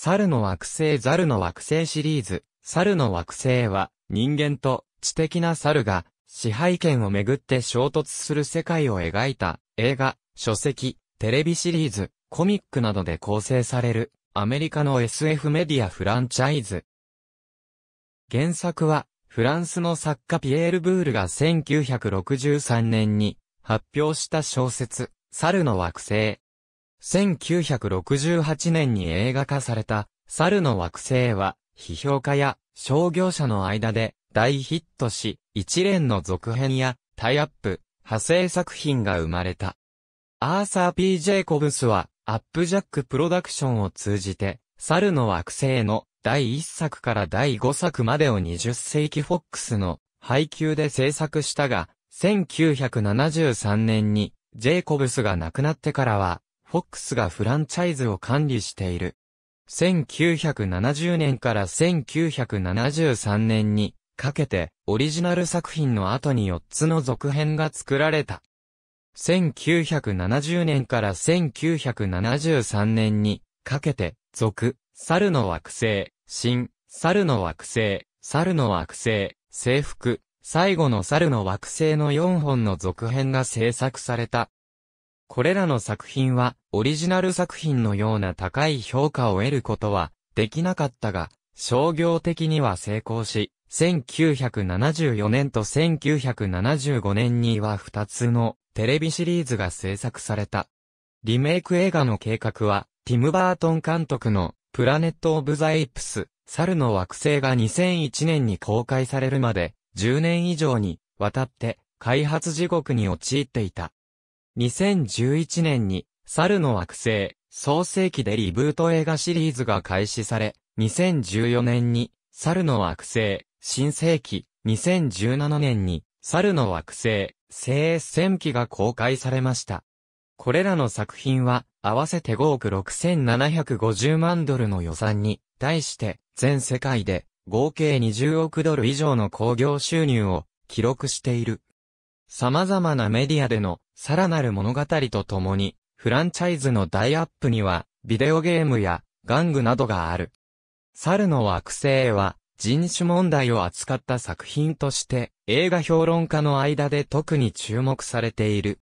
猿の惑星猿の惑星シリーズ、猿の惑星は、人間と知的な猿が、支配権をめぐって衝突する世界を描いた、映画、書籍、テレビシリーズ、コミックなどで構成される、アメリカの SF メディアフランチャイズ。原作は、フランスの作家ピエール・ブールが1963年に発表した小説、猿の惑星1968年に映画化された、猿の惑星は、批評家や商業者の間で大ヒットし、一連の続編やタイアップ、派生作品が生まれた。アーサー・ P・ ジェイコブスは、アップジャック・プロダクションを通じて、猿の惑星の第1作から第5作までを20世紀フォックスの配給で制作したが、1973年にジェイコブスが亡くなってからはフォックスがフランチャイズを管理している。1970年から1973年にかけてオリジナル作品の後に4つの続編が作られた。1970年から1973年にかけて続、猿の惑星、新、猿の惑星、猿の惑星、制服、最後の猿の惑星の4本の続編が制作された。これらの作品は、オリジナル作品のような高い評価を得ることは、できなかったが、商業的には成功し、1974年と1975年には2つのテレビシリーズが制作された。リメイク映画の計画は、ティム・バートン監督のプラネット・オブ・ザ・エイプス、猿の惑星が2001年に公開されるまで、10年以上にわたって開発地獄に陥っていた。2011年に、猿の惑星、創世記でリブート映画シリーズが開始され、2014年に、猿の惑星、新世紀、2017年に、猿の惑星、聖戦記が公開されました。これらの作品は、合わせて5億6750万ドルの予算に、対して、全世界で、合計20億ドル以上の興行収入を、記録している。様々なメディアでの、さらなる物語とともに、フランチャイズの大アップには、ビデオゲームや玩具などがある。猿の惑星は、人種問題を扱った作品として、映画評論家の間で特に注目されている。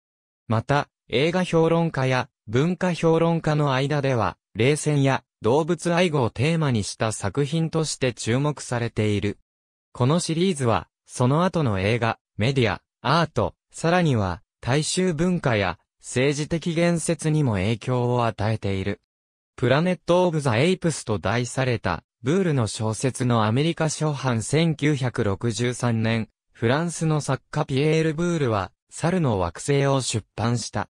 また、映画評論家や文化評論家の間では、冷戦や動物愛護をテーマにした作品として注目されている。このシリーズは、その後の映画、メディア、アート、さらには、大衆文化や政治的言説にも影響を与えている。プラネット・オブ・ザ・エイプスと題された、ブールの小説のアメリカ初版1963年、フランスの作家ピエール・ブールは、猿の惑星を出版した。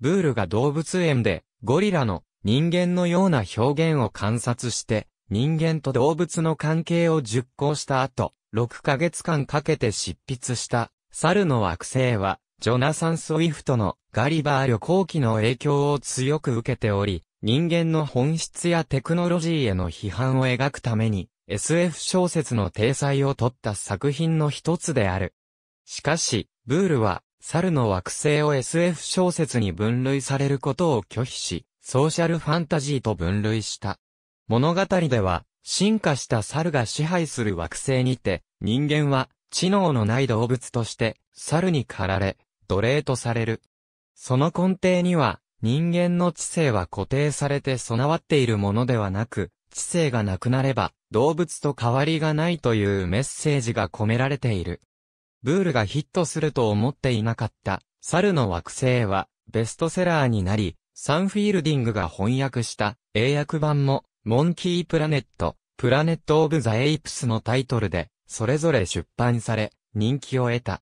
ブールが動物園で、ゴリラの人間のような表現を観察して、人間と動物の関係を熟考した後、6ヶ月間かけて執筆した、猿の惑星は、ジョナサン・スウィフトのガリバー旅行記の影響を強く受けており、人間の本質やテクノロジーへの批判を描くために SF 小説の体裁を取った作品の一つである。しかし、ブールは猿の惑星を SF 小説に分類されることを拒否し、ソーシャルファンタジーと分類した。物語では、進化した猿が支配する惑星にて、人間は知能のない動物として、猿に駆られ、奴隷とされる。その根底には、人間の知性は固定されて備わっているものではなく、知性がなくなれば、動物と変わりがないというメッセージが込められている。ブールがヒットすると思っていなかった、猿の惑星は、ベストセラーになり、サンフィールディングが翻訳した英訳版も、モンキープラネット、プラネット・オブ・ザ・エイプスのタイトルで、それぞれ出版され、人気を得た。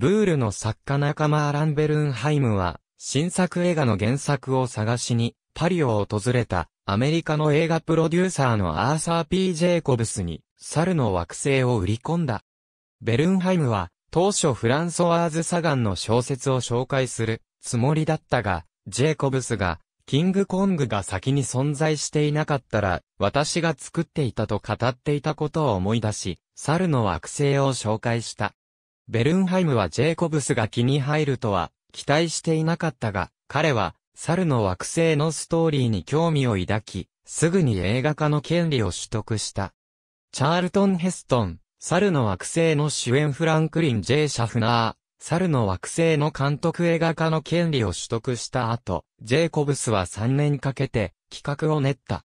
ルールの作家仲間アラン・ベルンハイムは、新作映画の原作を探しに、パリを訪れた、アメリカの映画プロデューサーのアーサー・ P・ ジェイコブスに、猿の惑星を売り込んだ。ベルンハイムは、当初フランソワーズ・サガンの小説を紹介するつもりだったが、ジェイコブスが、キングコングが先に存在していなかったら、私が作っていたと語っていたことを思い出し、猿の惑星を紹介した。ベルンハイムはジェイコブスが気に入るとは期待していなかったが、彼は猿の惑星のストーリーに興味を抱き、すぐに映画化の権利を取得した。チャールトン・ヘストン、猿の惑星の主演フランクリン・ジェイ・シャフナー、猿の惑星の監督映画化の権利を取得した後、ジェイコブスは3年かけて企画を練った。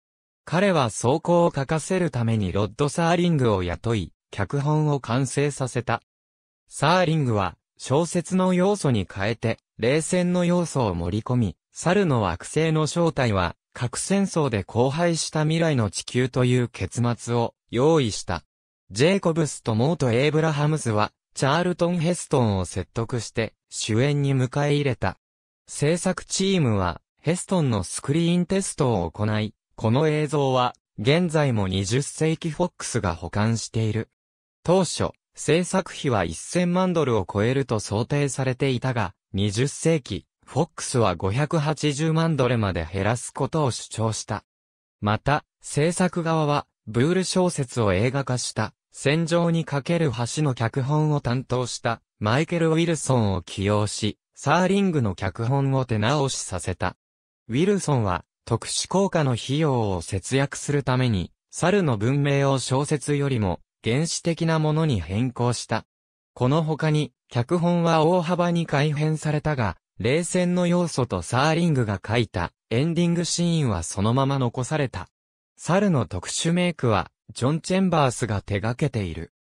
彼は装甲を書かせるためにロッド・サーリングを雇い、脚本を完成させた。サーリングは、小説の要素に変えて、冷戦の要素を盛り込み、猿の惑星の正体は、核戦争で荒廃した未来の地球という結末を用意した。ジェイコブスとモート・エイブラハムズは、チャールトン・ヘストンを説得して、主演に迎え入れた。制作チームは、ヘストンのスクリーンテストを行い、この映像は、現在も20世紀フォックスが保管している。当初、制作費は1000万ドルを超えると想定されていたが、20世紀、フォックスは580万ドルまで減らすことを主張した。また、制作側は、ブール小説を映画化した、戦場にかける橋の脚本を担当した、マイケル・ウィルソンを起用し、サーリングの脚本を手直しさせた。ウィルソンは、特殊効果の費用を節約するために、猿の文明を小説よりも原始的なものに変更した。この他に、脚本は大幅に改変されたが、冷戦の要素とサーリングが書いたエンディングシーンはそのまま残された。猿の特殊メイクは、ジョン・チェンバースが手掛けている。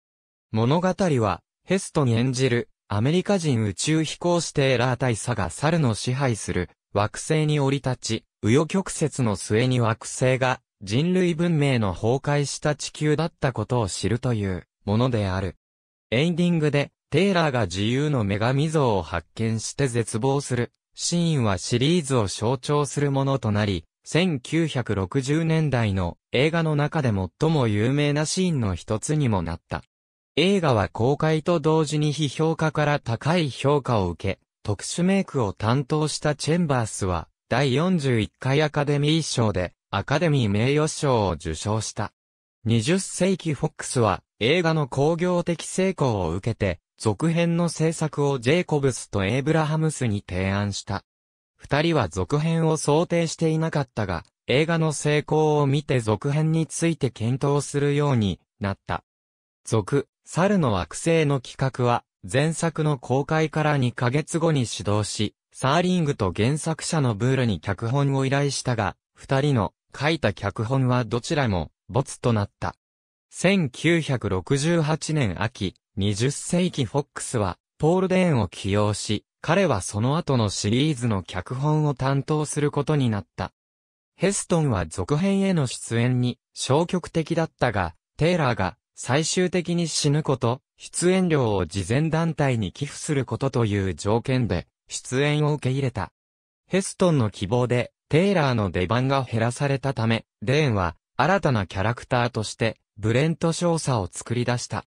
物語は、ヘストン演じる、アメリカ人宇宙飛行士テーラー大佐が猿の支配する惑星に降り立ち、紆余曲折の末に惑星が人類文明の崩壊した地球だったことを知るというものである。エンディングで、テイラーが自由の女神像を発見して絶望するシーンはシリーズを象徴するものとなり、1960年代の映画の中で最も有名なシーンの一つにもなった。映画は公開と同時に批評家から高い評価を受け、特殊メイクを担当したチェンバースは、第41回アカデミー賞で、アカデミー名誉賞を受賞した。20世紀フォックスは映画の工業的成功を受けて、続編の制作をジェイコブスとエイブラハムスに提案した。二人は続編を想定していなかったが、映画の成功を見て続編について検討するようになった。続、猿の惑星の企画は、前作の公開から2ヶ月後に始動し、サーリングと原作者のブールに脚本を依頼したが、二人の書いた脚本はどちらも没となった。1968年秋、20世紀フォックスは、ポール・デーンを起用し、彼はその後のシリーズの脚本を担当することになった。ヘストンは続編への出演に消極的だったが、テイラーが最終的に死ぬこと、出演料を事前団体に寄付することという条件で、出演を受け入れた。ヘストンの希望で、テイラーの出番が減らされたため、レーンは新たなキャラクターとして、ブレント少佐を作り出した。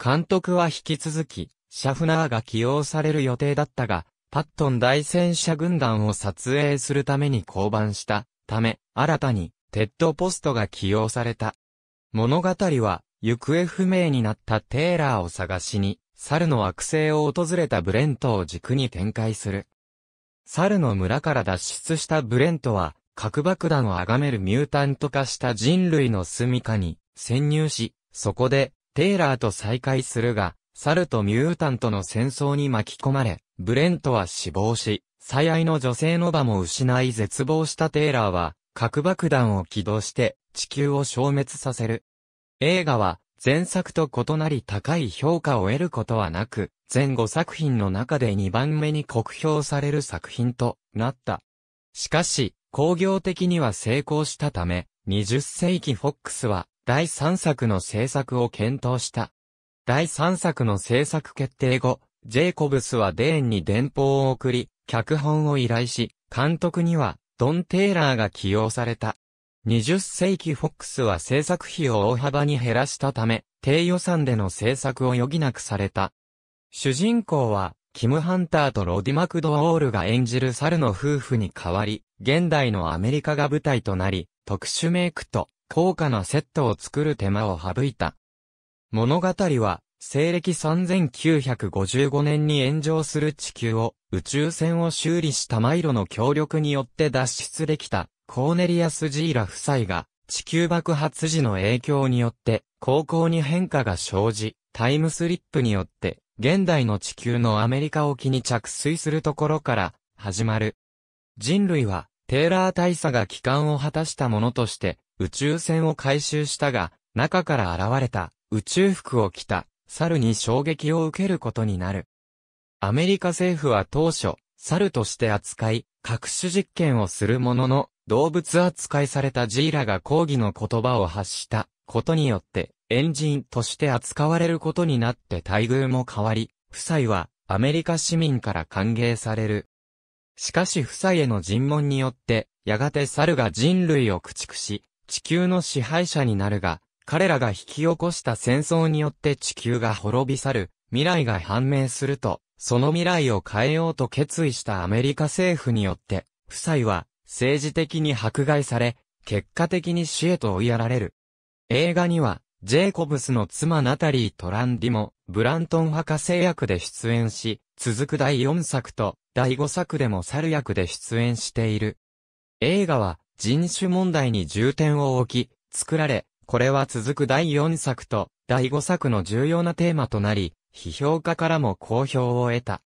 監督は引き続き、シャフナーが起用される予定だったが、パットン大戦車軍団を撮影するために降板したため、新たにテッドポストが起用された。物語は、行方不明になったテイラーを探しに、猿の惑星を訪れたブレントを軸に展開する。猿の村から脱出したブレントは、核爆弾をあがめるミュータント化した人類の住処に潜入し、そこで、テイラーと再会するが、猿とミュータントの戦争に巻き込まれ、ブレントは死亡し、最愛の女性の場も失い絶望したテイラーは、核爆弾を起動して、地球を消滅させる。映画は、前作と異なり高い評価を得ることはなく、前5作品の中で2番目に酷評される作品となった。しかし、工業的には成功したため、20世紀フォックスは第3作の制作を検討した。第3作の制作決定後、ジェイコブスはデーンに電報を送り、脚本を依頼し、監督にはドン・テイラーが起用された。20世紀フォックスは制作費を大幅に減らしたため、低予算での制作を余儀なくされた。主人公は、キム・ハンターとロディ・マクドオールが演じる猿の夫婦に代わり、現代のアメリカが舞台となり、特殊メイクと高価なセットを作る手間を省いた。物語は、西暦3955年に炎上する地球を宇宙船を修理したマイロの協力によって脱出できたコーネリアス・ジーラ夫妻が、地球爆発時の影響によって、高校に変化が生じ、タイムスリップによって、現代の地球のアメリカ沖に着水するところから、始まる。人類は、テーラー大佐が帰還を果たしたものとして、宇宙船を回収したが、中から現れた、宇宙服を着た、猿に衝撃を受けることになる。アメリカ政府は当初、猿として扱い、各種実験をするものの、動物扱いされたジーラが抗議の言葉を発したことによって、ジ人として扱われることになって待遇も変わり、夫妻はアメリカ市民から歓迎される。しかし夫妻への尋問によって、やがて猿が人類を駆逐し、地球の支配者になるが、彼らが引き起こした戦争によって地球が滅び去る、未来が判明すると、その未来を変えようと決意したアメリカ政府によって、夫妻は政治的に迫害され、結果的に死へと追いやられる。映画には、ジェイコブスの妻ナタリー・トランディも、ブラントン博士役で出演し、続く第4作と第5作でも猿役で出演している。映画は人種問題に重点を置き、作られ、これは続く第4作と第5作の重要なテーマとなり、批評家からも好評を得た。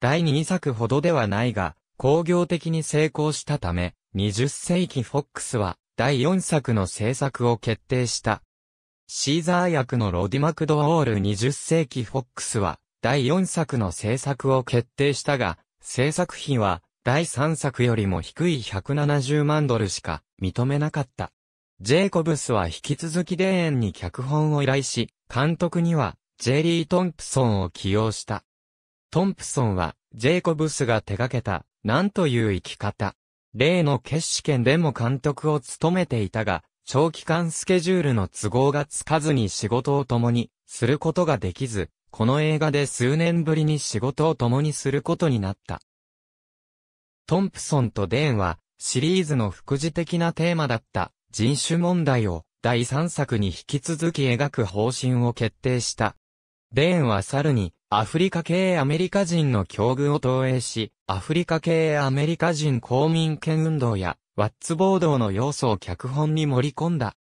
第2作ほどではないが、工業的に成功したため、20世紀フォックスは第4作の制作を決定した。シーザー役のロディ・マクドオール20世紀フォックスは第4作の制作を決定したが、制作費は第3作よりも低い170万ドルしか認めなかった。ジェイコブスは引き続きデーンに脚本を依頼し、監督にはジェリー・トンプソンを起用した。トンプソンはジェイコブスが手掛けたなんという生き方。例の決死権でも監督を務めていたが、長期間スケジュールの都合がつかずに仕事を共にすることができず、この映画で数年ぶりに仕事を共にすることになった。トンプソンとデーンは、シリーズの副次的なテーマだった人種問題を第3作に引き続き描く方針を決定した。デーンは猿にアフリカ系アメリカ人の境遇を投影し、アフリカ系アメリカ人公民権運動や、ワッツ暴動の要素を脚本に盛り込んだ。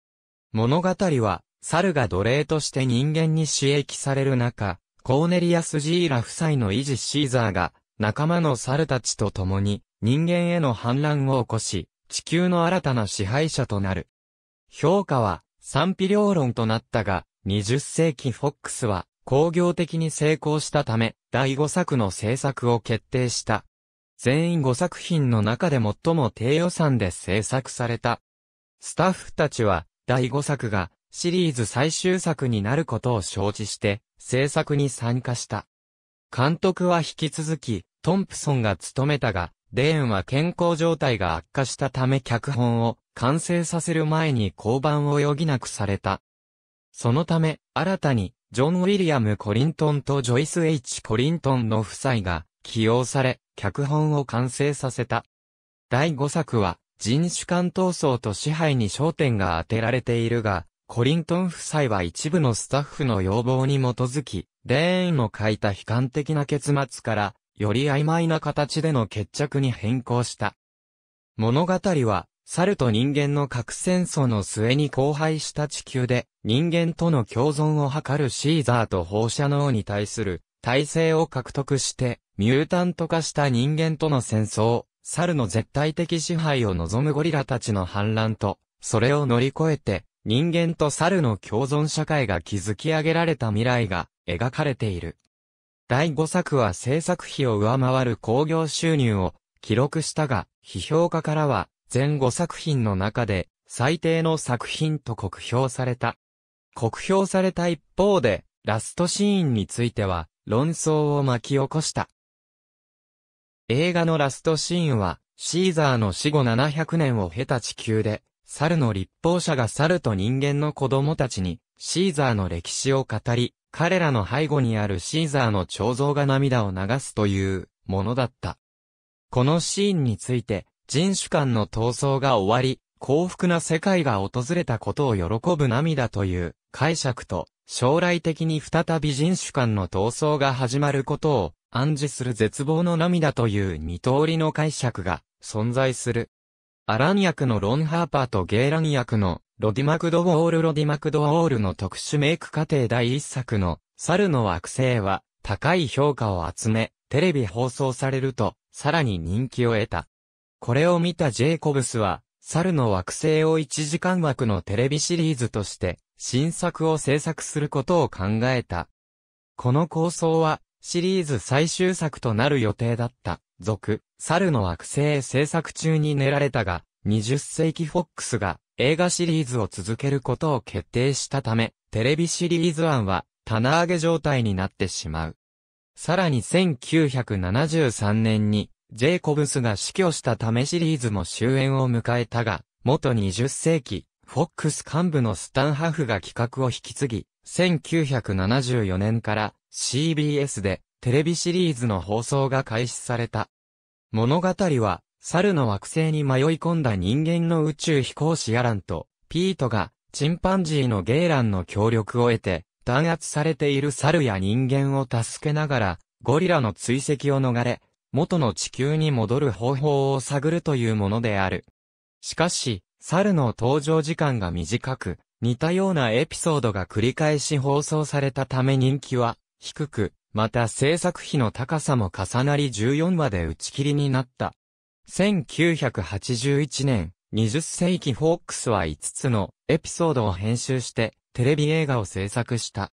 物語は、猿が奴隷として人間に刺激される中、コーネリアス・ジーラ夫妻の維持シーザーが、仲間の猿たちと共に、人間への反乱を起こし、地球の新たな支配者となる。評価は、賛否両論となったが、20世紀フォックスは、工業的に成功したため、第5作の制作を決定した。全員5作品の中で最も低予算で制作された。スタッフたちは、第5作がシリーズ最終作になることを承知して、制作に参加した。監督は引き続き、トンプソンが務めたが、レーンは健康状態が悪化したため脚本を完成させる前に降板を余儀なくされた。そのため、新たにジョン・ウィリアム・コリントンとジョイス・ H・ コリントンの夫妻が起用され、脚本を完成させた。第5作は、人種間闘争と支配に焦点が当てられているが、コリントン夫妻は一部のスタッフの要望に基づき、レーンの書いた悲観的な結末から、より曖昧な形での決着に変更した。物語は、猿と人間の核戦争の末に荒廃した地球で、人間との共存を図るシーザーと放射能に対する体制を獲得して、ミュータント化した人間との戦争、猿の絶対的支配を望むゴリラたちの反乱と、それを乗り越えて、人間と猿の共存社会が築き上げられた未来が描かれている。第5作は制作費を上回る工業収入を記録したが、批評家からは全5作品の中で最低の作品と酷評された。酷評された一方で、ラストシーンについては論争を巻き起こした。映画のラストシーンは、シーザーの死後700年を経た地球で、猿の立法者が猿と人間の子供たちに、シーザーの歴史を語り、彼らの背後にあるシーザーの彫像が涙を流すというものだった。このシーンについて、人種間の闘争が終わり、幸福な世界が訪れたことを喜ぶ涙という解釈と、将来的に再び人種間の闘争が始まることを暗示する絶望の涙という二通りの解釈が存在する。アラン役のロン・ハーパーとゲーラン役のロディ・マクドウォール・ロディ・マクドウォールの特殊メイク過程第一作の猿の惑星は高い評価を集め、テレビ放送されると、さらに人気を得た。これを見たジェイコブスは、猿の惑星を1時間枠のテレビシリーズとして、新作を制作することを考えた。この構想は、シリーズ最終作となる予定だった、続、猿の惑星制作中に練られたが、20世紀フォックスが映画シリーズを続けることを決定したため、テレビシリーズ案は棚上げ状態になってしまう。さらに1973年にジェイコブスが死去したためシリーズも終焉を迎えたが、元20世紀、フォックス幹部のスタンハフが企画を引き継ぎ、1974年から CBS でテレビシリーズの放送が開始された。物語は、猿の惑星に迷い込んだ人間の宇宙飛行士アランと、ピートが、チンパンジーのゲイランの協力を得て、弾圧されている猿や人間を助けながら、ゴリラの追跡を逃れ、元の地球に戻る方法を探るというものである。しかし、猿の登場時間が短く、似たようなエピソードが繰り返し放送されたため人気は低く、また制作費の高さも重なり14話で打ち切りになった。1981年、20世紀フォックスは5つのエピソードを編集してテレビ映画を制作した。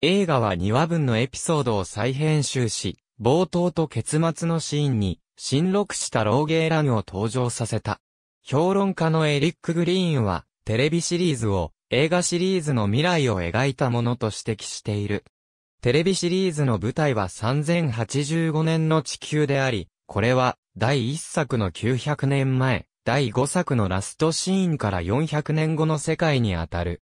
映画は2話分のエピソードを再編集し、冒頭と結末のシーンに、新録したローゲーランを登場させた。評論家のエリック・グリーンは、テレビシリーズを、映画シリーズの未来を描いたものと指摘している。テレビシリーズの舞台は3085年の地球であり、これは第1作の900年前、第5作のラストシーンから400年後の世界にあたる。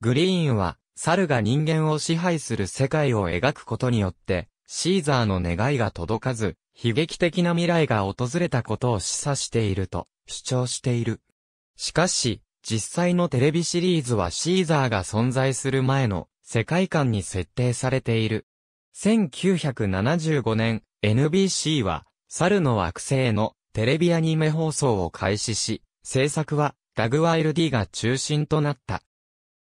グリーンは、猿が人間を支配する世界を描くことによって、シーザーの願いが届かず、悲劇的な未来が訪れたことを示唆していると主張している。しかし、実際のテレビシリーズはシーザーが存在する前の世界観に設定されている。1975年、NBC は、猿の惑星のテレビアニメ放送を開始し、制作はダグワイルディが中心となった。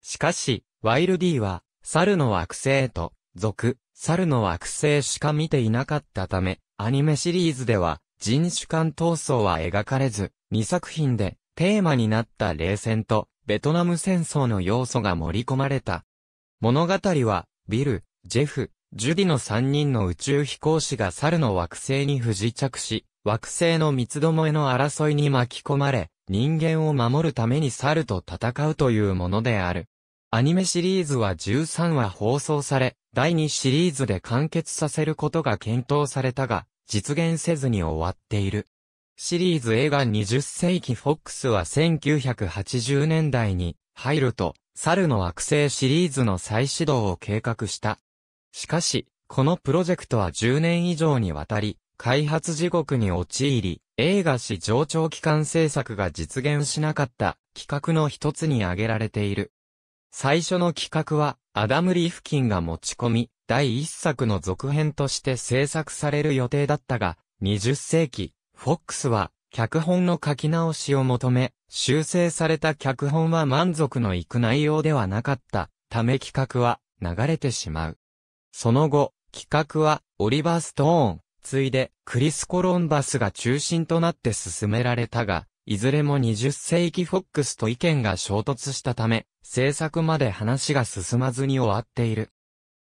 しかし、ワイルディは、猿の惑星と族、猿の惑星しか見ていなかったため、アニメシリーズでは、人種間闘争は描かれず、2作品で、テーマになった冷戦と、ベトナム戦争の要素が盛り込まれた。物語は、ビル、ジェフ、ジュディの3人の宇宙飛行士が猿の惑星に不時着し、惑星の三つどもえの争いに巻き込まれ、人間を守るために猿と戦うというものである。アニメシリーズは13話放送され、第2シリーズで完結させることが検討されたが、実現せずに終わっている。シリーズ映画20世紀フォックスは1980年代に入ると、猿の惑星シリーズの再始動を計画した。しかし、このプロジェクトは10年以上にわたり、開発地獄に陥り、映画史上長期間制作が実現しなかった企画の一つに挙げられている。最初の企画は、アダム・リーフキンが持ち込み、第一作の続編として制作される予定だったが、20世紀、フォックスは、脚本の書き直しを求め、修正された脚本は満足のいく内容ではなかったため企画は流れてしまう。その後、企画はオリバー・ストーン、ついでクリス・コロンバスが中心となって進められたが、いずれも20世紀フォックスと意見が衝突したため、制作まで話が進まずに終わっている。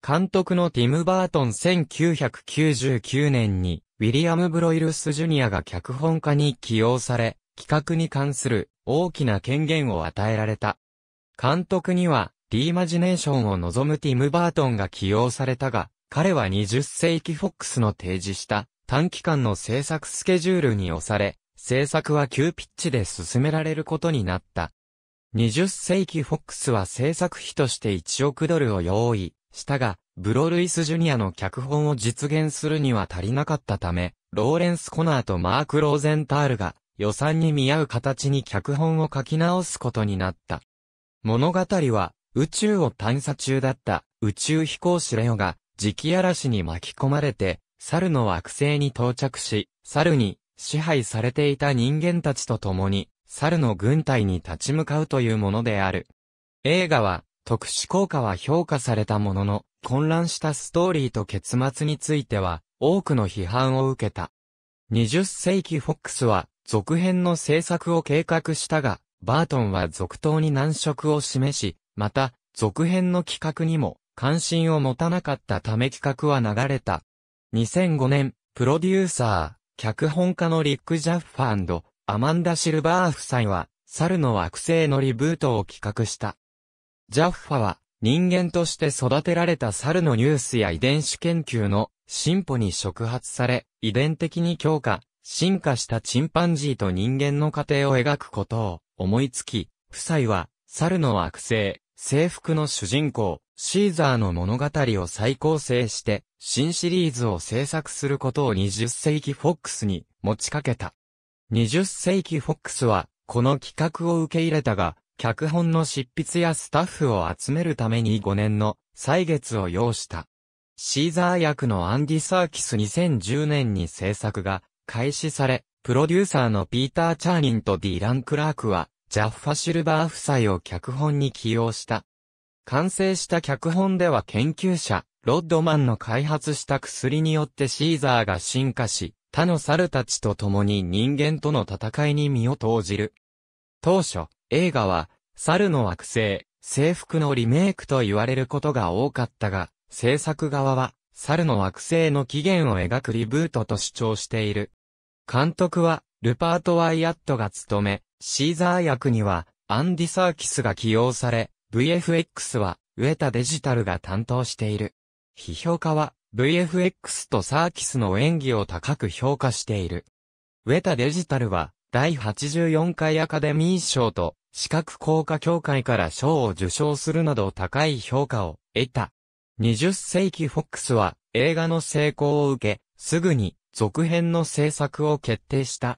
監督のティム・バートン1999年に、ウィリアム・ブロイルス・ジュニアが脚本家に起用され、企画に関する大きな権限を与えられた。監督には、リーマジネーションを望むティム・バートンが起用されたが、彼は20世紀フォックスの提示した短期間の制作スケジュールに押され、制作は急ピッチで進められることになった。20世紀フォックスは制作費として1億ドルを用意したが、ブロルイス・ジュニアの脚本を実現するには足りなかったため、ローレンス・コナーとマーク・ローゼンタールが予算に見合う形に脚本を書き直すことになった。物語は宇宙を探査中だった宇宙飛行士レオが磁気嵐に巻き込まれて、猿の惑星に到着し、猿に支配されていた人間たちと共に、猿の軍隊に立ち向かうというものである。映画は、特殊効果は評価されたものの、混乱したストーリーと結末については、多くの批判を受けた。20世紀フォックスは、続編の制作を計画したが、バートンは続投に難色を示し、また、続編の企画にも、関心を持たなかったため企画は流れた。2005年、プロデューサー、脚本家のリック・ジャッファアマンダ・シルバー夫妻は、猿の惑星のリブートを企画した。ジャッファは、人間として育てられた猿のニュースや遺伝子研究の進歩に触発され、遺伝的に強化、進化したチンパンジーと人間の過程を描くことを思いつき、夫妻は、猿の惑星、制服の主人公、シーザーの物語を再構成して、新シリーズを制作することを20世紀フォックスに持ちかけた。20世紀フォックスは、この企画を受け入れたが、脚本の執筆やスタッフを集めるために5年の歳月を要した。シーザー役のアンディ・サーキス2010年に制作が開始され、プロデューサーのピーター・チャーニンとディラン・クラークはジャッファシルバー夫妻を脚本に起用した。完成した脚本では研究者、ロッドマンの開発した薬によってシーザーが進化し、他の猿たちと共に人間との戦いに身を投じる。当初、映画は、猿の惑星、制服のリメイクと言われることが多かったが、制作側は、猿の惑星の起源を描くリブートと主張している。監督は、ルパート・ワイアットが務め、シーザー役には、アンディ・サーキスが起用され、VFX は、植田デジタルが担当している。批評家は、VFX とサーキスの演技を高く評価している。植田デジタルは、第84回アカデミー賞と、視覚効果協会から賞を受賞するなど高い評価を得た。20世紀フォックスは映画の成功を受け、すぐに続編の制作を決定した。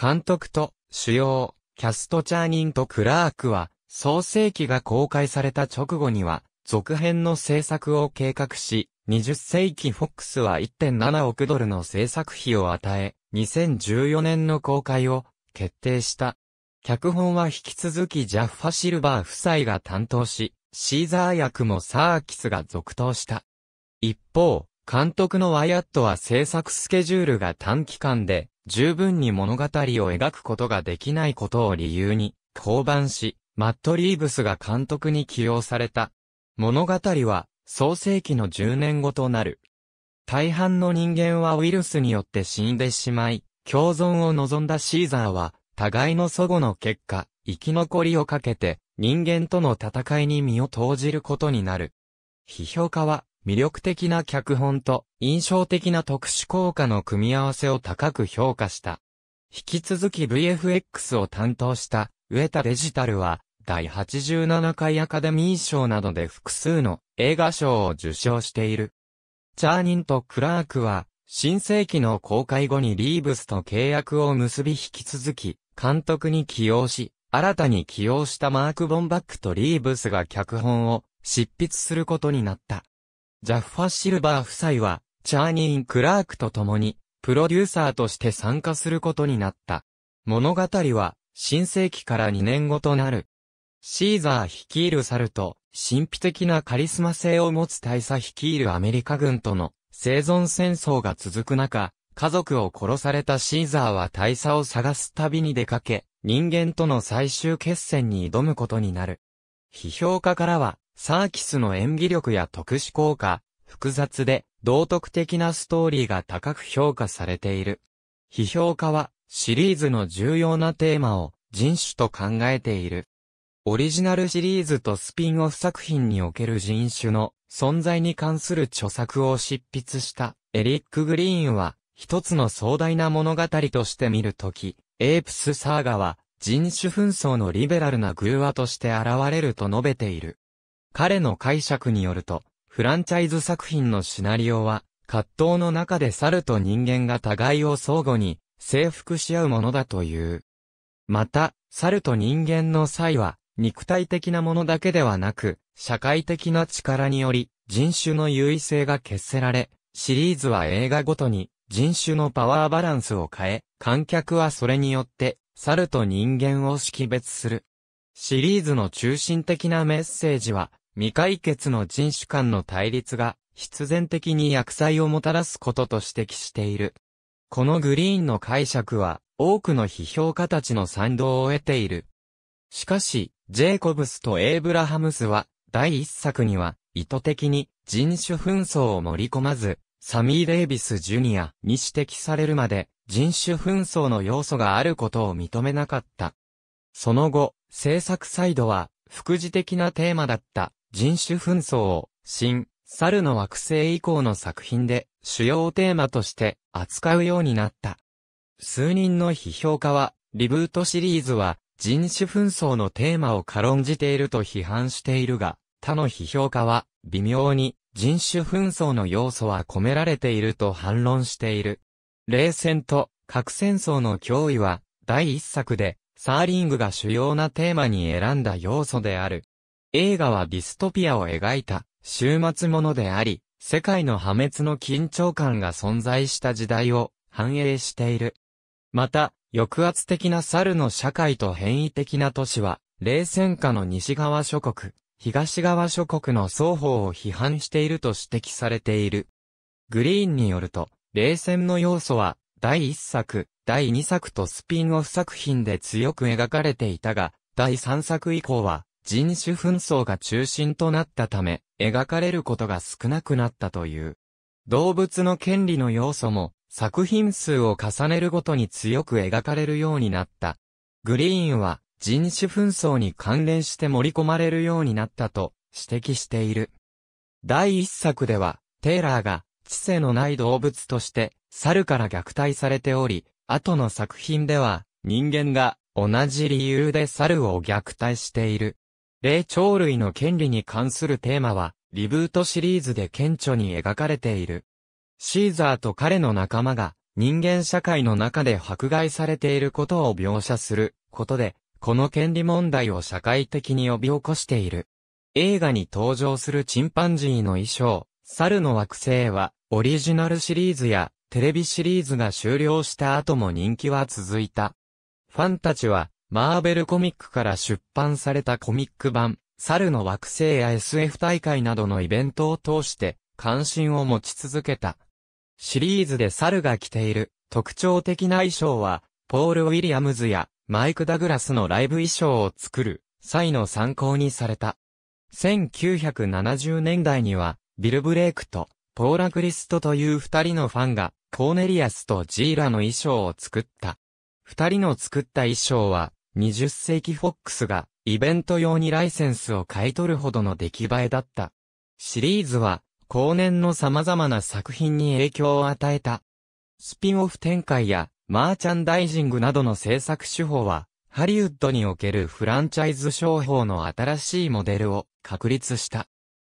監督と主要、キャストチャーニンとクラークは、創世記が公開された直後には、続編の制作を計画し、20世紀フォックスは1.7億ドルの制作費を与え、2014年の公開を決定した。脚本は引き続きジャッファ・シルバー夫妻が担当し、シーザー役もサーキスが続投した。一方、監督のワイアットは制作スケジュールが短期間で十分に物語を描くことができないことを理由に、降板し、マット・リーブスが監督に起用された。物語は、創世紀の10年後となる。大半の人間はウイルスによって死んでしまい、共存を望んだシーザーは、互いの祖母の結果、生き残りをかけて、人間との戦いに身を投じることになる。批評家は、魅力的な脚本と印象的な特殊効果の組み合わせを高く評価した。引き続き VFX を担当した植田デジタルは第87回アカデミー賞などで複数の映画賞を受賞している。チャーニンとクラークは新世紀の公開後にリーブスと契約を結び引き続き監督に起用し、新たに起用したマーク・ボンバックとリーブスが脚本を執筆することになった。ジャッファ・シルバー夫妻は、チャーニーン・クラークと共に、プロデューサーとして参加することになった。物語は、新世紀から2年後となる。シーザー率いるサルと、神秘的なカリスマ性を持つ大佐率いるアメリカ軍との生存戦争が続く中、家族を殺されたシーザーは大佐を探す旅に出かけ、人間との最終決戦に挑むことになる。批評家からは、サーキスの演技力や特殊効果、複雑で道徳的なストーリーが高く評価されている。批評家はシリーズの重要なテーマを人種と考えている。オリジナルシリーズとスピンオフ作品における人種の存在に関する著作を執筆したエリック・グリーンは一つの壮大な物語として見るとき、エープス・サーガは人種紛争のリベラルな偶話として現れると述べている。彼の解釈によると、フランチャイズ作品のシナリオは、葛藤の中で猿と人間が互いを相互に征服し合うものだという。また、猿と人間の際は、肉体的なものだけではなく、社会的な力により、人種の優位性が決せられ、シリーズは映画ごとに、人種のパワーバランスを変え、観客はそれによって、猿と人間を識別する。シリーズの中心的なメッセージは、未解決の人種間の対立が必然的に厄災をもたらすことと指摘している。このグリーンの解釈は多くの批評家たちの賛同を得ている。しかし、ジェイコブスとエイブラハムスは第一作には意図的に人種紛争を盛り込まず、サミー・デイビス・ジュニアに指摘されるまで人種紛争の要素があることを認めなかった。その後、制作サイドは、副次的なテーマだった人種紛争、新、猿の惑星以降の作品で主要テーマとして扱うようになった。数人の批評家は、リブートシリーズは人種紛争のテーマを軽んじていると批判しているが、他の批評家は、微妙に人種紛争の要素は込められていると反論している。冷戦と核戦争の脅威は、第一作で、サーリングが主要なテーマに選んだ要素である。映画はディストピアを描いた、終末ものであり、世界の破滅の緊張感が存在した時代を反映している。また、抑圧的な猿の社会と変異的な都市は、冷戦下の西側諸国、東側諸国の双方を批判していると指摘されている。グリーンによると、冷戦の要素は、第1作、第2作とスピンオフ作品で強く描かれていたが、第3作以降は、人種紛争が中心となったため、描かれることが少なくなったという。動物の権利の要素も、作品数を重ねるごとに強く描かれるようになった。グリーンは、人種紛争に関連して盛り込まれるようになったと指摘している。第一作では、テイラーが知性のない動物として猿から虐待されており、後の作品では人間が同じ理由で猿を虐待している。霊長類の権利に関するテーマは、リブートシリーズで顕著に描かれている。シーザーと彼の仲間が、人間社会の中で迫害されていることを描写することで、この権利問題を社会的に呼び起こしている。映画に登場するチンパンジーの衣装、猿の惑星は、オリジナルシリーズや、テレビシリーズが終了した後も人気は続いた。ファンたちは、マーベルコミックから出版されたコミック版、猿の惑星や SF 大会などのイベントを通して、関心を持ち続けた。シリーズで猿が着ている特徴的な衣装は、ポール・ウィリアムズやマイク・ダグラスのライブ衣装を作る際の参考にされた。1970年代には、ビル・ブレイクとポーラ・クリストという二人のファンが、コーネリアスとジーラの衣装を作った。二人の作った衣装は、20世紀フォックスがイベント用にライセンスを買い取るほどの出来栄えだった。シリーズは後年の様々な作品に影響を与えた。スピンオフ展開やマーチャンダイジングなどの制作手法はハリウッドにおけるフランチャイズ商法の新しいモデルを確立した。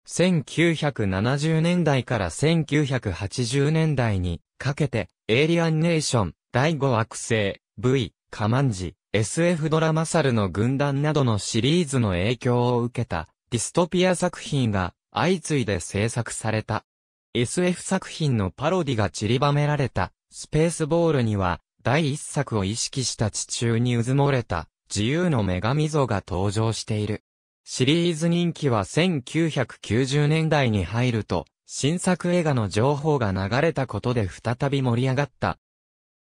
1970年代から1980年代にかけて、エイリアンネーション、第5惑星、V、カマンジ、SF ドラマサルの軍団などのシリーズの影響を受けたディストピア作品が相次いで制作された。SF 作品のパロディが散りばめられたスペースボールには第一作を意識した地中に渦漏れた自由の女神像が登場している。シリーズ人気は1990年代に入ると新作映画の情報が流れたことで再び盛り上がった。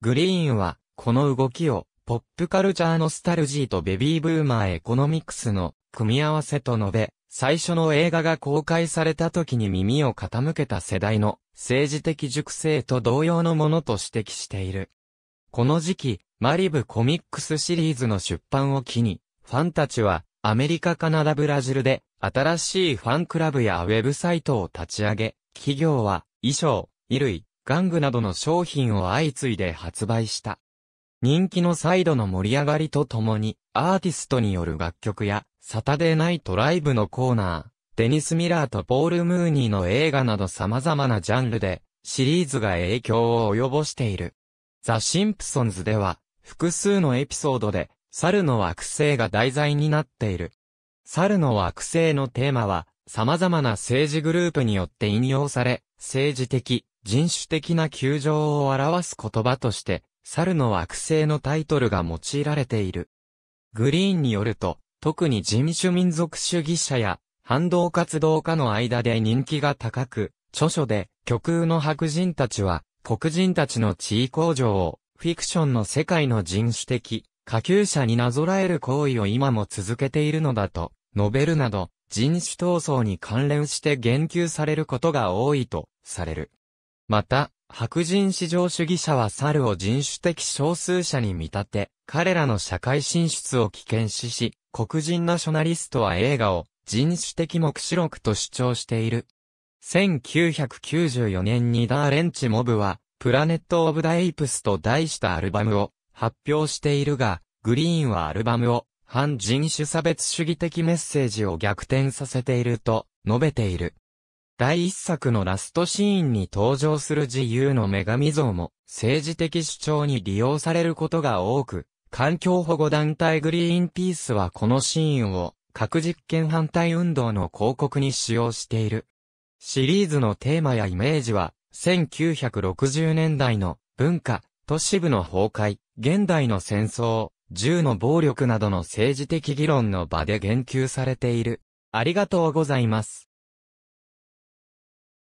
グリーンはこの動きをポップカルチャーノスタルジーとベビーブーマーエコノミクスの組み合わせと述べ、最初の映画が公開された時に耳を傾けた世代の政治的熟成と同様のものと指摘している。この時期、マリブコミックスシリーズの出版を機に、ファンたちはアメリカカナダブラジルで新しいファンクラブやウェブサイトを立ち上げ、企業は衣装、衣類、玩具などの商品を相次いで発売した。人気の再度の盛り上がりとともに、アーティストによる楽曲や、サタデーナイトライブのコーナー、デニス・ミラーとポール・ムーニーの映画など様々なジャンルで、シリーズが影響を及ぼしている。ザ・シンプソンズでは、複数のエピソードで、猿の惑星が題材になっている。猿の惑星のテーマは、様々な政治グループによって引用され、政治的、人種的な窮状を表す言葉として猿の惑星のタイトルが用いられている。グリーンによると、特に人種民族主義者や反動活動家の間で人気が高く、著書で極右の白人たちは黒人たちの地位向上をフィクションの世界の人種的下級者になぞらえる行為を今も続けているのだと、述べるなど人種闘争に関連して言及されることが多いとされる。また、白人至上主義者は猿を人種的少数者に見立て、彼らの社会進出を危険視し、黒人ナショナリストは映画を人種的目視録と主張している。1994年にダーレンチモブは、プラネット・オブ・ダ・エイプスと題したアルバムを発表しているが、グリーンはアルバムを反人種差別主義的メッセージを逆転させていると述べている。第一作のラストシーンに登場する自由の女神像も政治的主張に利用されることが多く、環境保護団体グリーンピースはこのシーンを核実験反対運動の広告に使用している。シリーズのテーマやイメージは1960年代の文化、都市部の崩壊、現代の戦争、銃の暴力などの政治的議論の場で言及されている。ありがとうございます。